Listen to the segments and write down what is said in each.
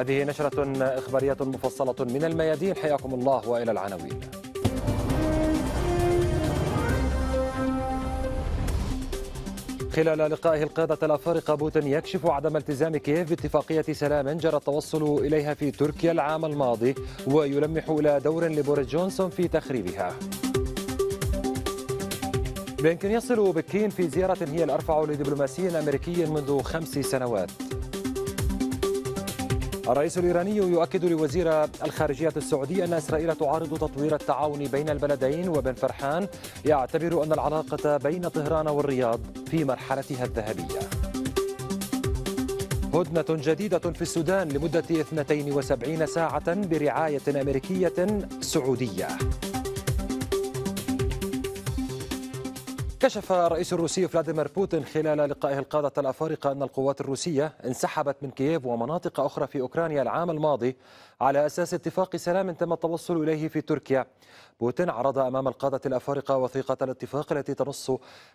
هذه نشرة إخبارية مفصلة من الميادين حياكم الله وإلى العناوين خلال لقائه القادة الأفارقة بوتين يكشف عدم التزام كييف باتفاقية سلام جرى التوصل إليها في تركيا العام الماضي ويلمح إلى دور لبوريس جونسون في تخريبها بلينكن يصل بكين في زيارة هي الأرفع لدبلوماسي أمريكي منذ خمس سنوات الرئيس الإيراني يؤكد لوزير الخارجية السعودي أن إسرائيل تعارض تطوير التعاون بين البلدين وبن فرحان يعتبر أن العلاقة بين طهران والرياض في مرحلتها الذهبية هدنة جديدة في السودان لمدة 72 ساعة برعاية أمريكية سعودية كشف الرئيس الروسي فلاديمير بوتين خلال لقائه القادة الأفارقة أن القوات الروسية انسحبت من كييف ومناطق أخرى في أوكرانيا العام الماضي على أساس اتفاق سلام تم التوصل إليه في تركيا بوتين عرض أمام القادة الأفارقة وثيقة الاتفاق التي تنص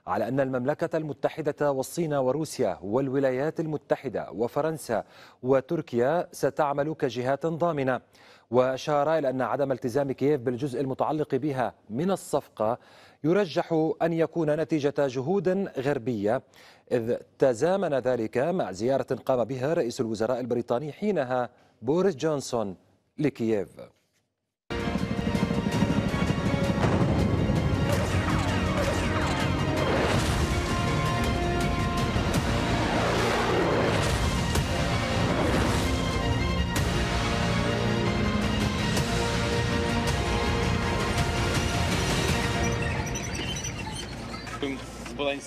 على أن المملكة المتحدة والصين وروسيا والولايات المتحدة وفرنسا وتركيا ستعمل كجهات ضامنة وأشار إلى أن عدم التزام كييف بالجزء المتعلق بها من الصفقة يرجح أن يكون نتيجة جهود غربية إذ تزامن ذلك مع زيارة قام بها رئيس الوزراء البريطاني حينها بوريس جونسون لكييف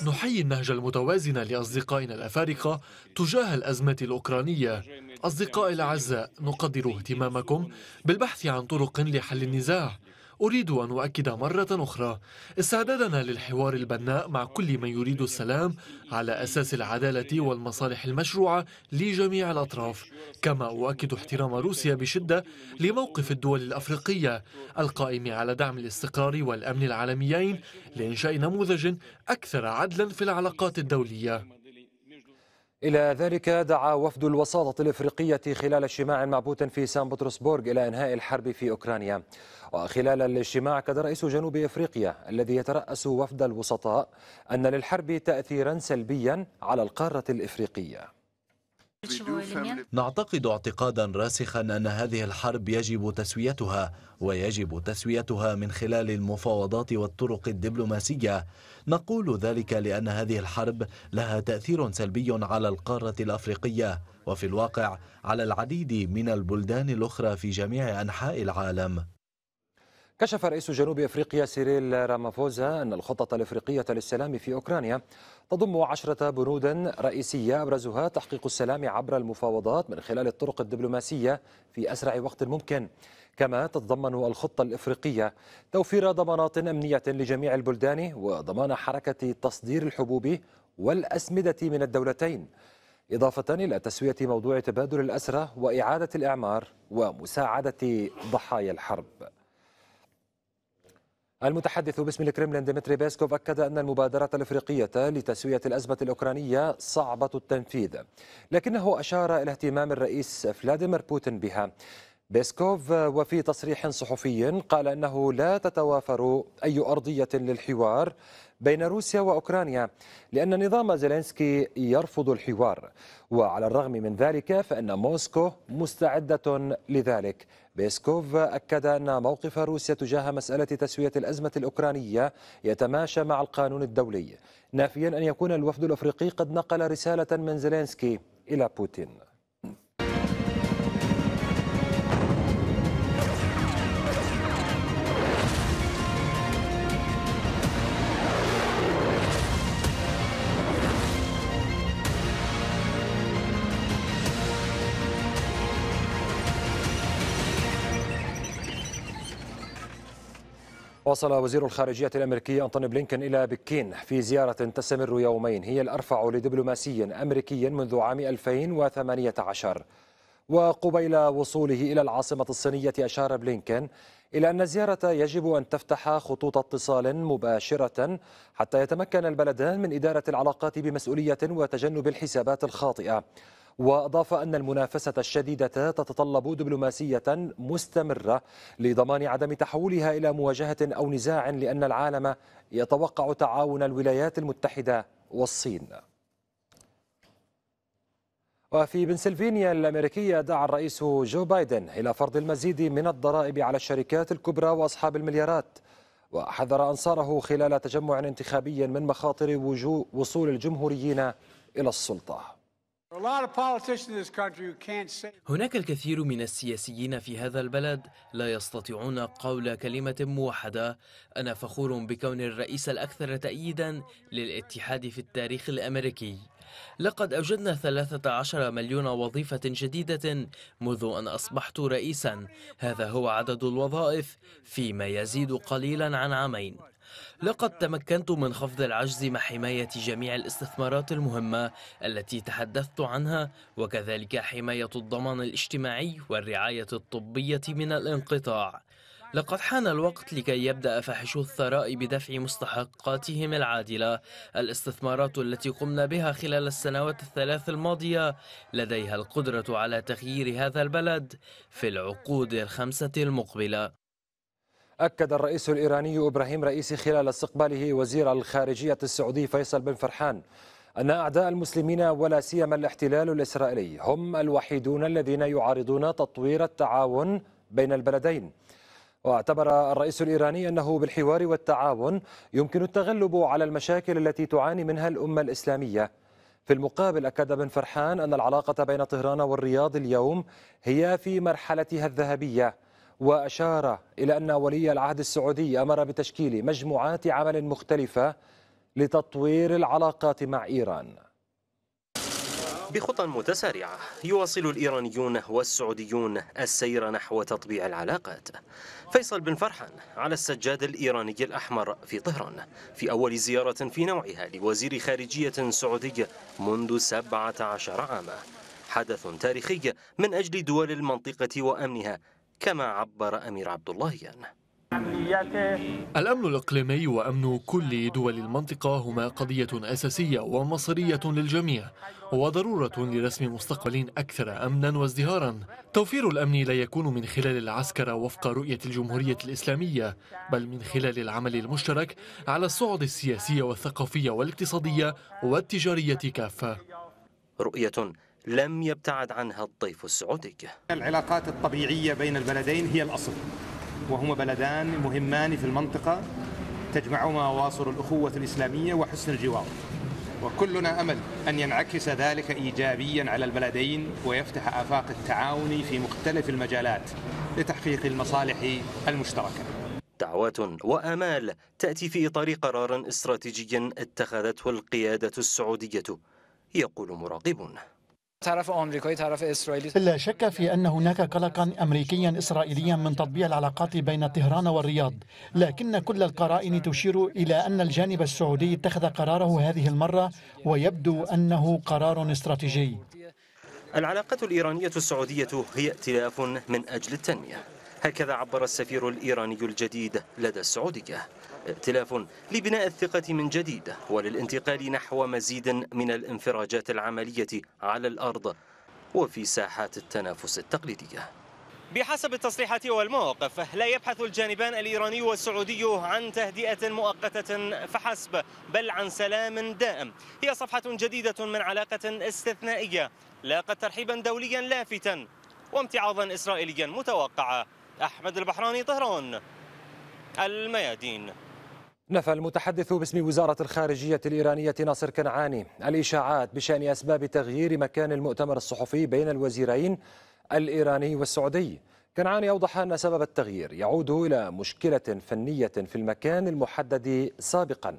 نحيي النهج المتوازن لأصدقائنا الأفارقة تجاه الأزمة الأوكرانية أصدقائي الأعزاء نقدر اهتمامكم بالبحث عن طرق لحل النزاع أريد أن أؤكد مرة أخرى استعدادنا للحوار البناء مع كل من يريد السلام على أساس العدالة والمصالح المشروعة لجميع الأطراف كما أؤكد احترام روسيا بشدة لموقف الدول الأفريقية القائم على دعم الاستقرار والأمن العالميين لإنشاء نموذج أكثر عدلا في العلاقات الدولية إلى ذلك دعا وفد الوساطة الإفريقية خلال اجتماع مع بوتين في سان بطرسبورغ إلى إنهاء الحرب في أوكرانيا وخلال الاجتماع كد رئيس جنوب إفريقيا الذي يترأس وفد الوسطاء أن للحرب تأثيرا سلبيا على القارة الإفريقية نعتقد اعتقادا راسخا أن هذه الحرب يجب تسويتها ويجب تسويتها من خلال المفاوضات والطرق الدبلوماسية نقول ذلك لأن هذه الحرب لها تأثير سلبي على القارة الأفريقية وفي الواقع على العديد من البلدان الأخرى في جميع أنحاء العالم كشف رئيس جنوب افريقيا سيريل رامافوزا ان الخطط الافريقيه للسلام في اوكرانيا تضم عشرة بنود رئيسيه ابرزها تحقيق السلام عبر المفاوضات من خلال الطرق الدبلوماسيه في اسرع وقت ممكن، كما تتضمن الخطه الافريقيه توفير ضمانات امنيه لجميع البلدان وضمان حركه تصدير الحبوب والاسمده من الدولتين. إضافة إلى تسوية موضوع تبادل الأسرى وإعادة الإعمار ومساعدة ضحايا الحرب المتحدث باسم الكرملين ديمتري بيسكوف أكد أن المبادرة الإفريقية لتسوية الأزمة الأوكرانية صعبة التنفيذ لكنه أشار إلى اهتمام الرئيس فلاديمير بوتين بها بيسكوف وفي تصريح صحفي قال أنه لا تتوافر أي أرضية للحوار بين روسيا وأوكرانيا لأن نظام زيلينسكي يرفض الحوار وعلى الرغم من ذلك فإن موسكو مستعدة لذلك بيسكوف أكد أن موقف روسيا تجاه مسألة تسوية الأزمة الأوكرانية يتماشى مع القانون الدولي نافيا أن يكون الوفد الأفريقي قد نقل رسالة من زيلينسكي إلى بوتين وصل وزير الخارجية الأمريكي أنتوني بلينكن إلى بكين في زيارة تستمر يومين هي الأرفع لدبلوماسي أمريكي منذ عام 2018 وقبيل وصوله إلى العاصمة الصينية أشار بلينكن إلى أن الزيارة يجب أن تفتح خطوط اتصال مباشرة حتى يتمكن البلدان من إدارة العلاقات بمسؤولية وتجنب الحسابات الخاطئة وأضاف أن المنافسة الشديدة تتطلب دبلوماسية مستمرة لضمان عدم تحولها إلى مواجهة أو نزاع لأن العالم يتوقع تعاون الولايات المتحدة والصين وفي بنسلفانيا الأمريكية دعا الرئيس جو بايدن إلى فرض المزيد من الضرائب على الشركات الكبرى وأصحاب المليارات وحذر أنصاره خلال تجمع انتخابي من مخاطر وصول الجمهوريين إلى السلطة هناك الكثير من السياسيين في هذا البلد لا يستطيعون قول كلمة موحدة أنا فخور بكون الرئيس الأكثر تأييدا للاتحاد في التاريخ الأمريكي لقد أوجدنا 13 مليون وظيفة جديدة منذ أن أصبحت رئيسا هذا هو عدد الوظائف فيما يزيد قليلا عن عامين لقد تمكنت من خفض العجز مع حماية جميع الاستثمارات المهمة التي تحدثت عنها وكذلك حماية الضمان الاجتماعي والرعاية الطبية من الانقطاع لقد حان الوقت لكي يبدأ فاحشو الثراء بدفع مستحقاتهم العادلة الاستثمارات التي قمنا بها خلال السنوات الثلاث الماضية لديها القدرة على تغيير هذا البلد في العقود الخمسة المقبلة أكد الرئيس الإيراني إبراهيم رئيسي خلال استقباله وزير الخارجية السعودي فيصل بن فرحان أن أعداء المسلمين ولا سيما الاحتلال الإسرائيلي هم الوحيدون الذين يعارضون تطوير التعاون بين البلدين واعتبر الرئيس الإيراني أنه بالحوار والتعاون يمكن التغلب على المشاكل التي تعاني منها الأمة الإسلامية في المقابل أكد بن فرحان أن العلاقة بين طهران والرياض اليوم هي في مرحلتها الذهبية وأشار إلى أن ولي العهد السعودي أمر بتشكيل مجموعات عمل مختلفة لتطوير العلاقات مع إيران بخطى متسارعة يواصل الإيرانيون والسعوديون السير نحو تطبيع العلاقات فيصل بن فرحان على السجاد الإيراني الأحمر في طهران في أول زيارة في نوعها لوزير خارجية سعودي منذ 17 عاما حدث تاريخي من أجل دول المنطقة وأمنها كما عبر أمير عبد الله يان. الأمن الإقليمي وأمن كل دول المنطقة هما قضية أساسية ومصيرية للجميع وضرورة لرسم مستقبل أكثر أمنا وازدهارا توفير الأمن لا يكون من خلال العسكر وفق رؤية الجمهورية الإسلامية بل من خلال العمل المشترك على الصعد السياسية والثقافية والاقتصادية والتجارية كافة رؤية لم يبتعد عنها الطيف السعودي العلاقات الطبيعية بين البلدين هي الأصل وهما بلدان مهمان في المنطقة تجمعهما واصل الأخوة الإسلامية وحسن الجوار وكلنا أمل أن ينعكس ذلك إيجابيا على البلدين ويفتح آفاق التعاون في مختلف المجالات لتحقيق المصالح المشتركة دعوات وآمال تأتي في إطار قرار استراتيجي اتخذته القيادة السعودية يقول مراقبون طرف امريكي طرف اسرائيلي لا شك في ان هناك قلقا امريكيا اسرائيليا من تطبيع العلاقات بين طهران والرياض لكن كل القرائن تشير الى ان الجانب السعودي اتخذ قراره هذه المره ويبدو انه قرار استراتيجي العلاقه الايرانيه السعوديه هي ائتلاف من اجل التنميه هكذا عبر السفير الايراني الجديد لدى السعوديه ائتلاف لبناء الثقة من جديد وللانتقال نحو مزيد من الانفراجات العملية على الأرض وفي ساحات التنافس التقليدية بحسب التصريحات والمواقف لا يبحث الجانبان الإيراني والسعودي عن تهدئة مؤقتة فحسب بل عن سلام دائم هي صفحة جديدة من علاقة استثنائية لاقت ترحيبا دوليا لافتا وامتعاضا إسرائيليا متوقعا أحمد البحراني طهران الميادين نفى المتحدث باسم وزارة الخارجية الإيرانية ناصر كنعاني الإشاعات بشأن أسباب تغيير مكان المؤتمر الصحفي بين الوزيرين الإيراني والسعودي كنعاني أوضح أن سبب التغيير يعود إلى مشكلة فنية في المكان المحدد سابقا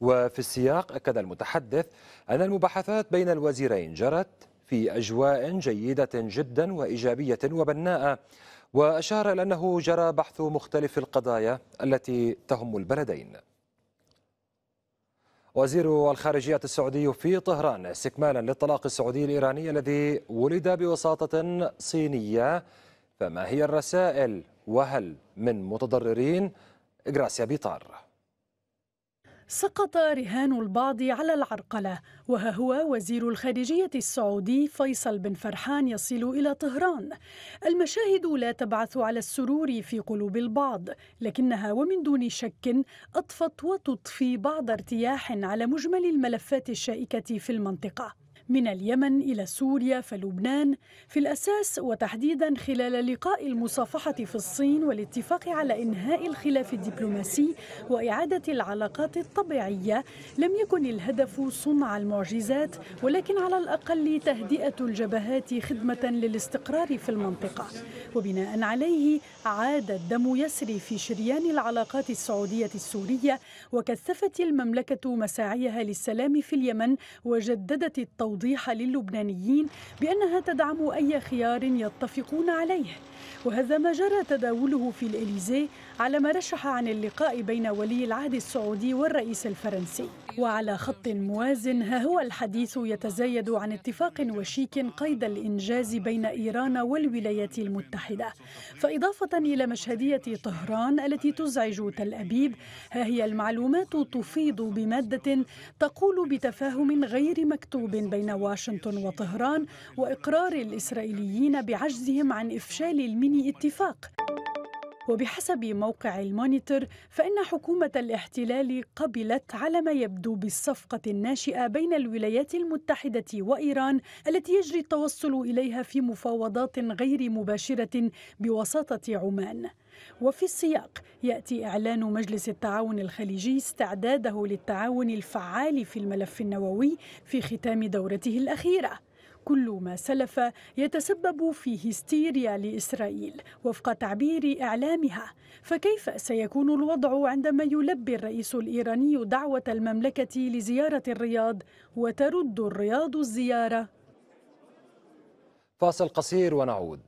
وفي السياق أكد المتحدث أن المباحثات بين الوزيرين جرت في أجواء جيدة جدا وإيجابية وبناءة وأشار إلى أنه جرى بحث مختلف القضايا التي تهم البلدين وزير الخارجية السعودي في طهران استكمالا للطلاق السعودي الإيراني الذي ولد بوساطة صينية فما هي الرسائل وهل من متضررين؟ غراسيا بيطار سقط رهان البعض على العرقلة وها هو وزير الخارجية السعودي فيصل بن فرحان يصل إلى طهران المشاهد لا تبعث على السرور في قلوب البعض لكنها ومن دون شك أطفت وتطفي بعض ارتياح على مجمل الملفات الشائكة في المنطقة من اليمن إلى سوريا فلبنان في الأساس وتحديدا خلال لقاء المصافحة في الصين والاتفاق على إنهاء الخلاف الدبلوماسي وإعادة العلاقات الطبيعية لم يكن الهدف صنع المعجزات ولكن على الأقل تهدئة الجبهات خدمة للاستقرار في المنطقة وبناء عليه عاد الدم يسري في شريان العلاقات السعودية السورية وكثفت المملكة مساعيها للسلام في اليمن وجددت التوضيح توضيح للبنانيين بأنها تدعم أي خيار يتفقون عليه وهذا ما جرى تداوله في الإليزيه على ما رشح عن اللقاء بين ولي العهد السعودي والرئيس الفرنسي وعلى خط موازن ها هو الحديث يتزايد عن اتفاق وشيك قيد الإنجاز بين إيران والولايات المتحدة فإضافة إلى مشهدية طهران التي تزعج تل أبيب ها هي المعلومات تفيض بمادة تقول بتفاهم غير مكتوب بين واشنطن وطهران وإقرار الإسرائيليين بعجزهم عن إفشال الميني اتفاق وبحسب موقع المونيتور فإن حكومة الاحتلال قبلت على ما يبدو بالصفقة الناشئة بين الولايات المتحدة وإيران التي يجري التوصل إليها في مفاوضات غير مباشرة بوساطة عمان. وفي السياق ياتي اعلان مجلس التعاون الخليجي استعداده للتعاون الفعال في الملف النووي في ختام دورته الاخيره كل ما سلف يتسبب في هستيريا لإسرائيل وفق تعبير إعلامها فكيف سيكون الوضع عندما يلبي الرئيس الإيراني دعوة المملكة لزيارة الرياض وترد الرياض الزيارة فاصل قصير ونعود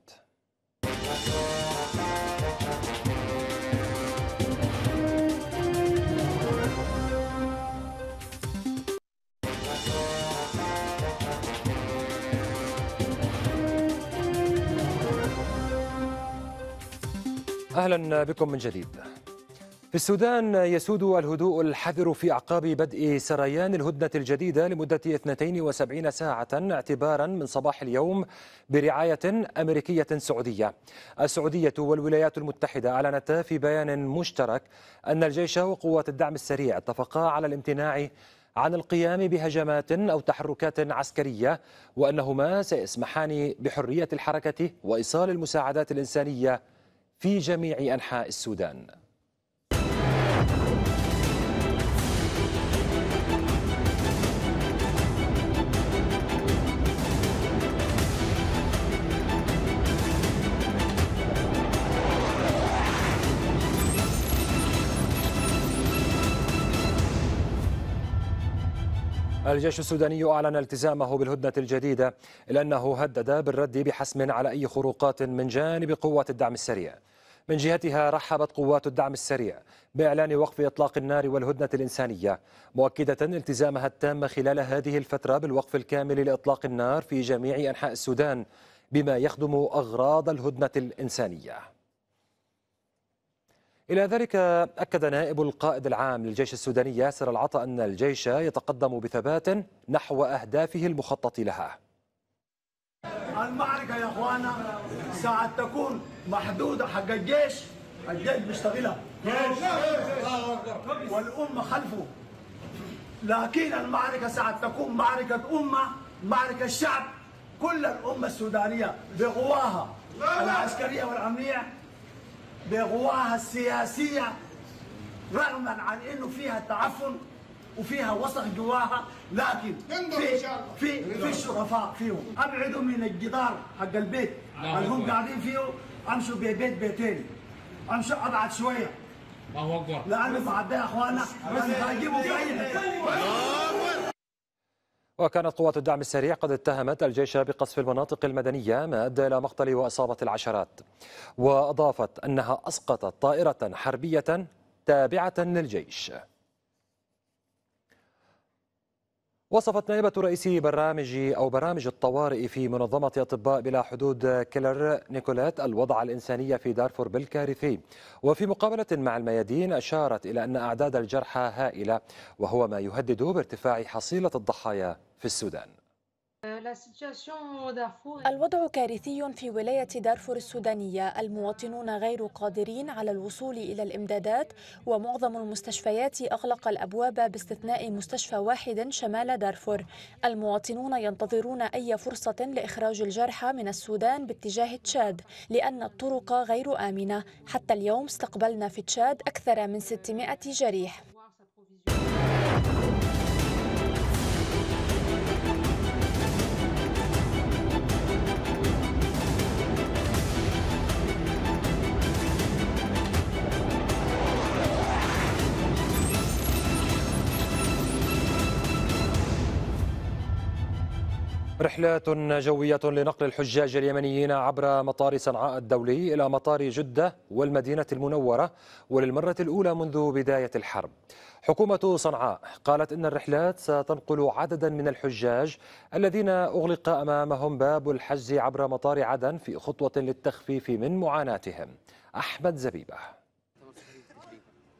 أهلا بكم من جديد في السودان يسود الهدوء الحذر في أعقاب بدء سريان الهدنة الجديدة لمدة 72 ساعة اعتبارا من صباح اليوم برعاية أمريكية سعودية السعودية والولايات المتحدة أعلنتا في بيان مشترك أن الجيش وقوات الدعم السريع اتفقا على الامتناع عن القيام بهجمات أو تحركات عسكرية وأنهما سيسمحان بحرية الحركة وإيصال المساعدات الإنسانية في جميع أنحاء السودان الجيش السوداني أعلن التزامه بالهدنة الجديدة إلا أنه هدد بالرد بحسم على أي خروقات من جانب قوات الدعم السريع من جهتها رحبت قوات الدعم السريع بإعلان وقف إطلاق النار والهدنة الإنسانية مؤكدة التزامها التام خلال هذه الفترة بالوقف الكامل لإطلاق النار في جميع أنحاء السودان بما يخدم أغراض الهدنة الإنسانية إلى ذلك أكد نائب القائد العام للجيش السوداني ياسر العطا أن الجيش يتقدم بثبات نحو أهدافه المخطط لها المعركة يا أخوانا ساعة تكون محدودة حق الجيش الجيش بيشتغلها والأمة خلفه لكن المعركة ساعة تكون معركة أمة معركة الشعب كل الأمة السودانية بقواها العسكرية والأمنية بغواها السياسية رغما عن انه فيها تعفن وفيها وسخ جواها لكن في في في شرفاء فيهم ابعدوا من الجدار حق البيت نعم. اللي هم قاعدين فيه امشوا ببيت بيتين امشوا ابعد شويه ما هو اكبر لانه بعد يا اخوانا انا هجيبه في وكانت قوات الدعم السريع قد اتهمت الجيش بقصف المناطق المدنية ما أدى إلى مقتل وإصابة العشرات وأضافت أنها أسقطت طائرة حربية تابعة للجيش وصفت نائبة رئيس برامج أو برامج الطوارئ في منظمة أطباء بلا حدود كيلر نيكولات الوضع الإنساني في دارفور بالكارثي وفي مقابلة مع الميادين أشارت إلى أن أعداد الجرحى هائلة وهو ما يهدد بارتفاع حصيلة الضحايا في السودان الوضع كارثي في ولاية دارفور السودانية المواطنون غير قادرين على الوصول إلى الإمدادات ومعظم المستشفيات أغلق الأبواب باستثناء مستشفى واحد شمال دارفور المواطنون ينتظرون أي فرصة لإخراج الجرحى من السودان باتجاه تشاد لأن الطرق غير آمنة حتى اليوم استقبلنا في تشاد أكثر من 600 جريح رحلات جوية لنقل الحجاج اليمنيين عبر مطار صنعاء الدولي إلى مطار جدة والمدينة المنورة وللمرة الأولى منذ بداية الحرب حكومة صنعاء قالت إن الرحلات ستنقل عددا من الحجاج الذين أغلق أمامهم باب الحجز عبر مطار عدن في خطوة للتخفيف من معاناتهم أحمد زبيبه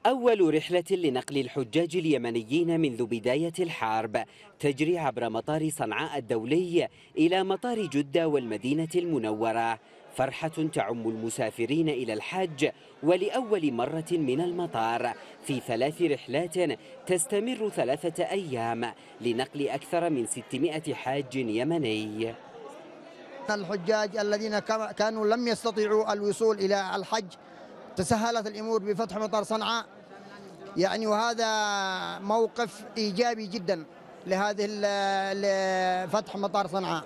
أول رحلة لنقل الحجاج اليمنيين منذ بداية الحرب تجري عبر مطار صنعاء الدولي إلى مطار جدة والمدينة المنورة فرحة تعم المسافرين إلى الحج ولأول مرة من المطار في ثلاث رحلات تستمر ثلاثة أيام لنقل أكثر من 600 حاج يمني الحجاج الذين كانوا لم يستطيعوا الوصول إلى الحج تسهلت الأمور بفتح مطار صنعاء يعني وهذا موقف إيجابي جدا لهذه فتح مطار صنعاء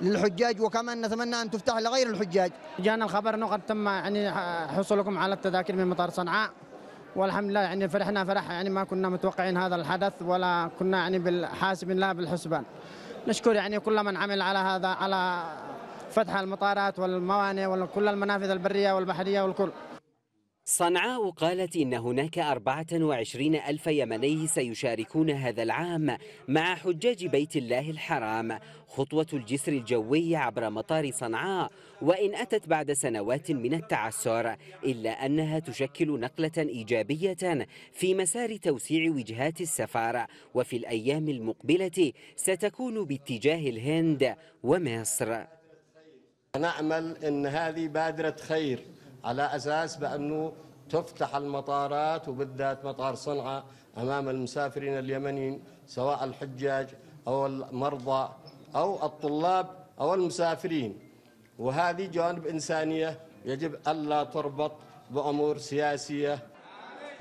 للحجاج وكمان نتمنى أن تفتح لغير الحجاج جانا الخبر أنه قد تم يعني حصولكم على التذاكر من مطار صنعاء والحمد لله يعني فرحنا فرح يعني ما كنا متوقعين هذا الحدث ولا كنا يعني بالحاسب لا بالحسبان نشكر يعني كل من عمل على هذا على فتح المطارات والموانئ وكل المنافذ البريه والبحريه والكل صنعاء قالت إن هناك 24 ألف يمني سيشاركون هذا العام مع حجاج بيت الله الحرام خطوة الجسر الجوي عبر مطار صنعاء وإن أتت بعد سنوات من التعسر إلا أنها تشكل نقلة إيجابية في مسار توسيع وجهات السفر وفي الأيام المقبلة ستكون باتجاه الهند ومصر نأمل أن هذه بادرة خير على أساس بأنه تفتح المطارات وبالذات مطار صنعاء أمام المسافرين اليمنيين سواء الحجاج أو المرضى أو الطلاب أو المسافرين وهذه جوانب إنسانية يجب ألا تربط بأمور سياسية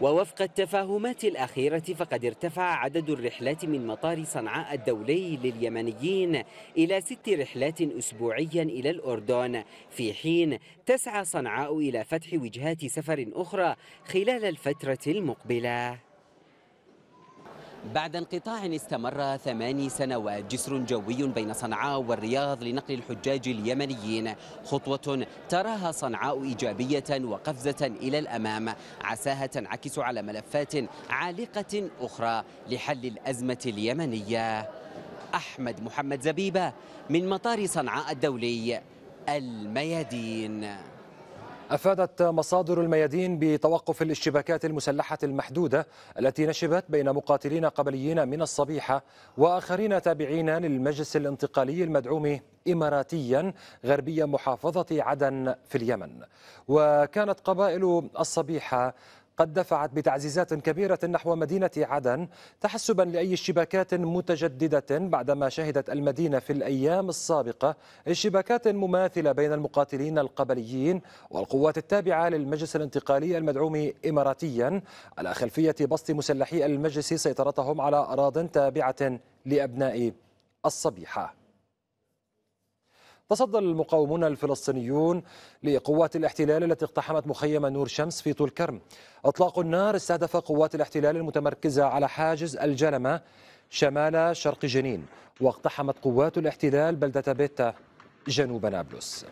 ووفق التفاهمات الأخيرة فقد ارتفع عدد الرحلات من مطار صنعاء الدولي لليمنيين إلى ست رحلات أسبوعيا إلى الأردن في حين تسعى صنعاء إلى فتح وجهات سفر أخرى خلال الفترة المقبلة بعد انقطاع استمر ثماني سنوات جسر جوي بين صنعاء والرياض لنقل الحجاج اليمنيين خطوة تراها صنعاء إيجابية وقفزة إلى الأمام عساها تنعكس على ملفات عالقة أخرى لحل الأزمة اليمنية أحمد محمد زبيبة من مطار صنعاء الدولي الميادين أفادت مصادر الميادين بتوقف الاشتباكات المسلحة المحدودة التي نشبت بين مقاتلين قبليين من الصبيحة وآخرين تابعين للمجلس الانتقالي المدعوم إماراتيا غربي محافظة عدن في اليمن وكانت قبائل الصبيحة قد دفعت بتعزيزات كبيرة نحو مدينة عدن تحسبا لأي اشتباكات متجددة بعدما شهدت المدينة في الأيام السابقة اشتباكات مماثلة بين المقاتلين القبليين والقوات التابعة للمجلس الانتقالي المدعوم إماراتيا على خلفية بسط مسلحي المجلس سيطرتهم على أراض تابعة لأبناء الصبيحة تصدى المقاومون الفلسطينيون لقوات الاحتلال التي اقتحمت مخيم نور شمس في طول كرم أطلاق النار استهدف قوات الاحتلال المتمركزة على حاجز الجلمة شمال شرق جنين واقتحمت قوات الاحتلال بلدة بيتا جنوب نابلس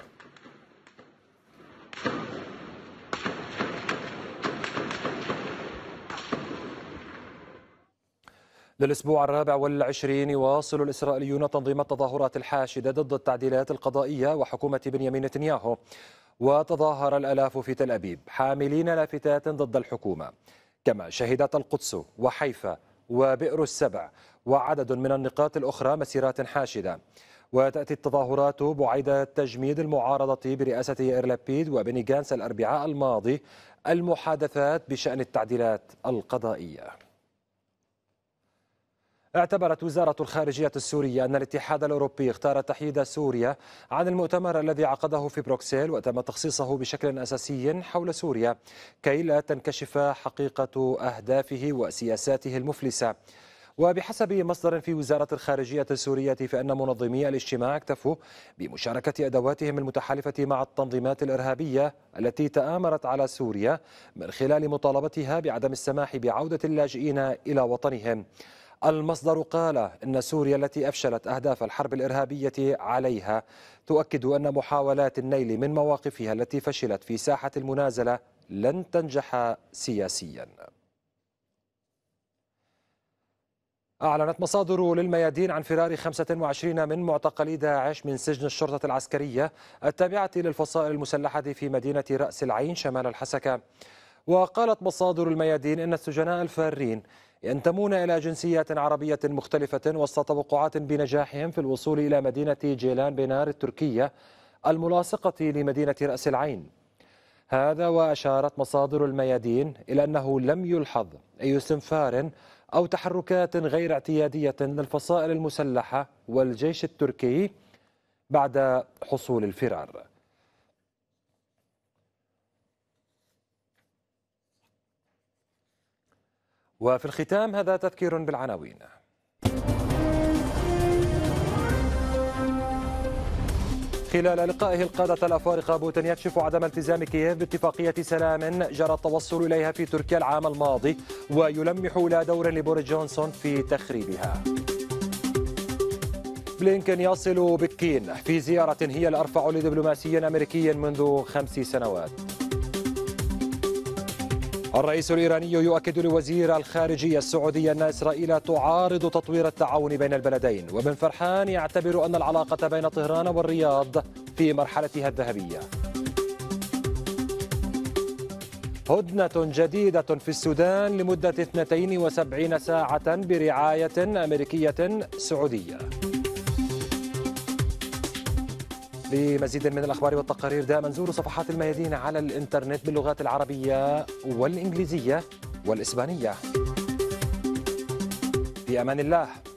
للأسبوع الرابع والعشرين يواصل الإسرائيليون تنظيم التظاهرات الحاشدة ضد التعديلات القضائية وحكومة بنيامين نتنياهو وتظاهر الألاف في تل أبيب حاملين لافتات ضد الحكومة كما شهدت القدس وحيفا وبئر السبع وعدد من النقاط الأخرى مسيرات حاشدة وتأتي التظاهرات بعيد تجميد المعارضة برئاسة يائر لابيد وبني جانس الأربعاء الماضي المحادثات بشأن التعديلات القضائية اعتبرت وزارة الخارجية السورية أن الاتحاد الأوروبي اختار تحييد سوريا عن المؤتمر الذي عقده في بروكسل وتم تخصيصه بشكل أساسي حول سوريا كي لا تنكشف حقيقة أهدافه وسياساته المفلسة وبحسب مصدر في وزارة الخارجية السورية فإن منظمي الاجتماع اكتفوا بمشاركة أدواتهم المتحالفة مع التنظيمات الإرهابية التي تآمرت على سوريا من خلال مطالبتها بعدم السماح بعودة اللاجئين إلى وطنهم المصدر قال إن سوريا التي أفشلت أهداف الحرب الإرهابية عليها تؤكد أن محاولات النيل من مواقفها التي فشلت في ساحة المنازلة لن تنجح سياسياً أعلنت مصادر للميادين عن فرار 25 من معتقلي داعش من سجن الشرطة العسكرية التابعة للفصائل المسلحة في مدينة رأس العين شمال الحسكة وقالت مصادر الميادين أن السجناء الفارين ينتمون إلى جنسيات عربية مختلفة وسط توقعات بنجاحهم في الوصول إلى مدينة جيلان بنار التركية الملاصقة لمدينة رأس العين هذا وأشارت مصادر الميادين إلى أنه لم يلحظ أي استنفار أو تحركات غير اعتيادية للفصائل المسلحة والجيش التركي بعد حصول الفرار وفي الختام هذا تذكير بالعناوين خلال لقائه القادة الأفارقة بوتين يكشف عدم التزام كييف باتفاقية سلام جرى التوصل إليها في تركيا العام الماضي ويلمح لا دور لبوريس جونسون في تخريبها بلينكن يصل بكين في زيارة هي الأرفع لدبلوماسي أمريكي منذ خمس سنوات الرئيس الإيراني يؤكد لوزير الخارجية السعودي أن إسرائيل تعارض تطوير التعاون بين البلدين وبن فرحان يعتبر أن العلاقة بين طهران والرياض في مرحلتها الذهبية هدنة جديدة في السودان لمدة 72 ساعة برعاية أمريكية سعودية لمزيد من الأخبار والتقارير دائما زوروا صفحات الميادين على الإنترنت باللغات العربية والإنجليزية والإسبانية في أمان الله